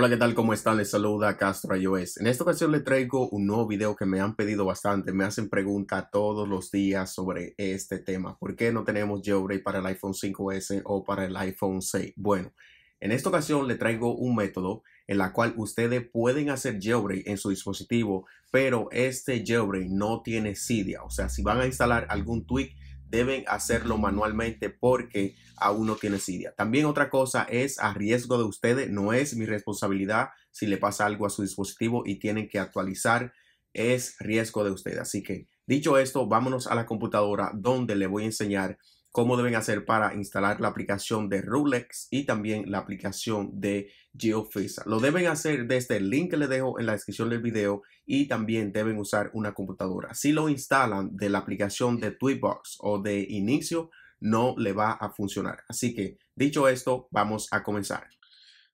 Hola, ¿qué tal? ¿Cómo están? Les saluda Castro iOS. En esta ocasión les traigo un nuevo video que me han pedido bastante. Me hacen preguntas todos los días sobre este tema. ¿Por qué no tenemos jailbreak para el iPhone 5S o para el iPhone 6? Bueno, en esta ocasión le traigo un método en la cual ustedes pueden hacer jailbreak en su dispositivo, pero este jailbreak no tiene Cydia. O sea, si van a instalar algún tweak deben hacerlo manualmente porque aún no tiene Siria. También otra cosa es a riesgo de ustedes, no es mi responsabilidad si le pasa algo a su dispositivo y tienen que actualizar, es riesgo de ustedes. Así que dicho esto, vámonos a la computadora donde le voy a enseñar cómo deben hacer para instalar la aplicación de Rulex y también la aplicación de Geofesa. Lo deben hacer desde el link que le dejo en la descripción del video y también deben usar una computadora. Si lo instalan de la aplicación de Tweetbox o de inicio, no le va a funcionar. Así que, dicho esto, vamos a comenzar.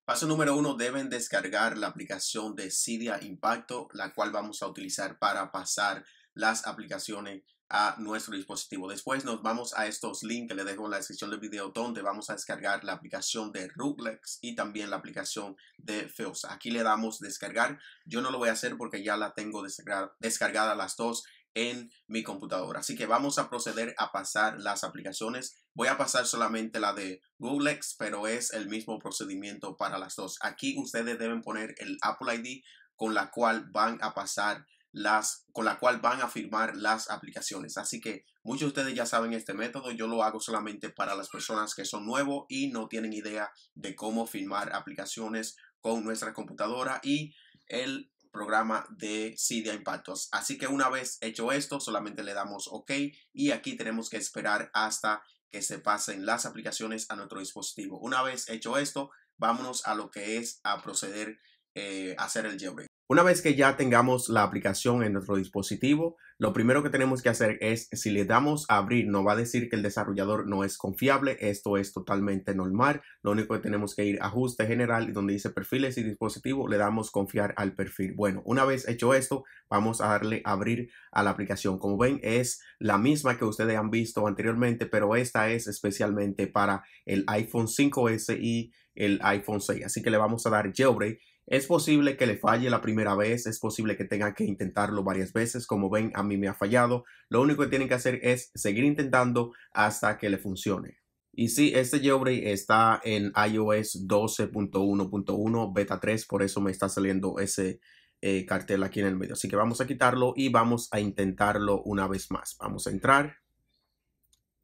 Paso número uno, deben descargar la aplicación de Cydia Impacto, la cual vamos a utilizar para pasar las aplicaciones a nuestro dispositivo. Después nos vamos a estos links que le dejo en la descripción del video donde vamos a descargar la aplicación de Rublex y también la aplicación de Feos. Aquí le damos descargar. Yo no lo voy a hacer porque ya la tengo descargada, descargada las dos en mi computadora. Así que vamos a proceder a pasar las aplicaciones. Voy a pasar solamente la de Rublex, pero es el mismo procedimiento para las dos. Aquí ustedes deben poner el Apple ID con la cual van a pasar las, con la cual van a firmar las aplicaciones. Así que muchos de ustedes ya saben este método. Yo lo hago solamente para las personas que son nuevos y no tienen idea de cómo firmar aplicaciones con nuestra computadora y el programa de Cydia Impactos. Así que una vez hecho esto, solamente le damos OK y aquí tenemos que esperar hasta que se pasen las aplicaciones a nuestro dispositivo. Una vez hecho esto, vámonos a lo que es a proceder eh, hacer el jailbreak. Una vez que ya tengamos la aplicación en nuestro dispositivo, lo primero que tenemos que hacer es, si le damos a abrir, no va a decir que el desarrollador no es confiable. Esto es totalmente normal. Lo único que tenemos que ir a ajuste general, donde dice perfiles y dispositivo, le damos confiar al perfil. Bueno, una vez hecho esto, vamos a darle a abrir a la aplicación. Como ven, es la misma que ustedes han visto anteriormente, pero esta es especialmente para el iPhone 5S y el iPhone 6. Así que le vamos a dar jailbreak es posible que le falle la primera vez, es posible que tenga que intentarlo varias veces, como ven a mí me ha fallado, lo único que tienen que hacer es seguir intentando hasta que le funcione. Y sí, este jailbreak está en iOS 12.1.1 beta 3, por eso me está saliendo ese eh, cartel aquí en el medio. Así que vamos a quitarlo y vamos a intentarlo una vez más. Vamos a entrar,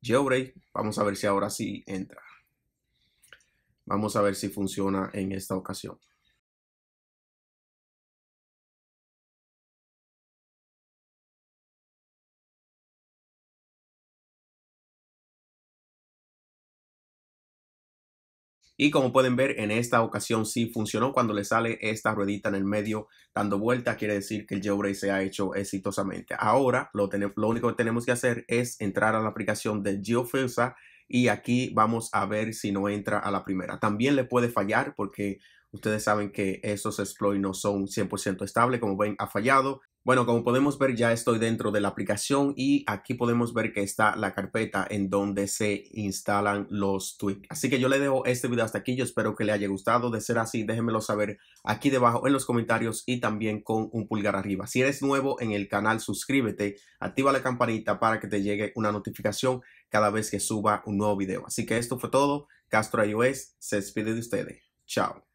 jailbreak, vamos a ver si ahora sí entra. Vamos a ver si funciona en esta ocasión. Y como pueden ver, en esta ocasión sí funcionó cuando le sale esta ruedita en el medio dando vuelta, quiere decir que el jailbreak se ha hecho exitosamente. Ahora lo, lo único que tenemos que hacer es entrar a la aplicación de GeoFilsa y aquí vamos a ver si no entra a la primera. También le puede fallar porque ustedes saben que esos exploits no son 100% estables, como ven ha fallado bueno, como podemos ver, ya estoy dentro de la aplicación y aquí podemos ver que está la carpeta en donde se instalan los tweets. Así que yo le dejo este video hasta aquí. Yo espero que le haya gustado. De ser así, déjenmelo saber aquí debajo en los comentarios y también con un pulgar arriba. Si eres nuevo en el canal, suscríbete, activa la campanita para que te llegue una notificación cada vez que suba un nuevo video. Así que esto fue todo. Castro iOS se despide de ustedes. Chao.